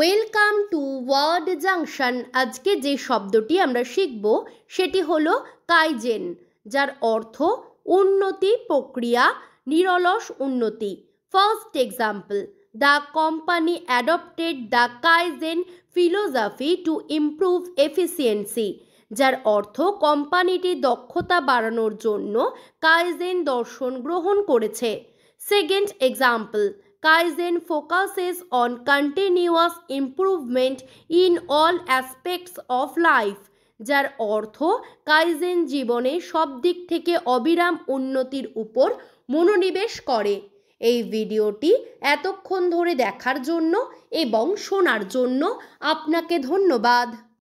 Welcome to word junction আজকে যে শব্দটি আমরা শিখব সেটি হল কাইজেন যার অর্থ উন্নতি প্রক্রিয়া নিরলস উন্নতি first example the company adopted the kaizen philosophy to improve efficiency যার অর্থ কোম্পানিটি দক্ষতা বাড়ানোর জন্য কাইজেন দর্শন গ্রহণ করেছে second example Kaizen focuses on continuous improvement in all aspects of life. যার অর্থ কাইজেন জীবনে সব দিক থেকে অবিরাম উন্নতির উপর মনোনিবেশ করে এই ভিডিওটি এতক্ষণ ধরে দেখার জন্য এবং শোনার জন্য আপনাকে ধন্যবাদ